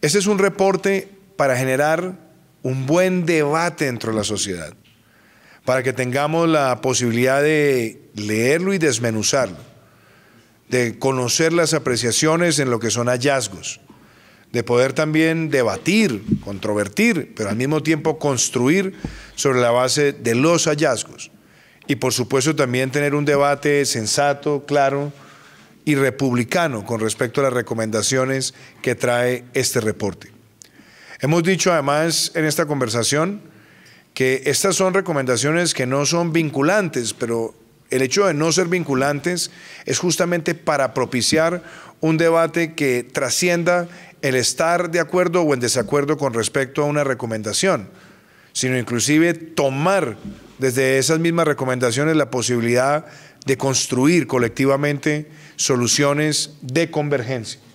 este es un reporte para generar un buen debate dentro de la sociedad, para que tengamos la posibilidad de leerlo y desmenuzarlo, de conocer las apreciaciones en lo que son hallazgos, de poder también debatir, controvertir, pero al mismo tiempo construir sobre la base de los hallazgos. Y por supuesto también tener un debate sensato, claro, y republicano con respecto a las recomendaciones que trae este reporte. Hemos dicho además en esta conversación que estas son recomendaciones que no son vinculantes, pero el hecho de no ser vinculantes es justamente para propiciar un debate que trascienda el estar de acuerdo o en desacuerdo con respecto a una recomendación, sino inclusive tomar desde esas mismas recomendaciones la posibilidad de construir colectivamente soluciones de convergencia.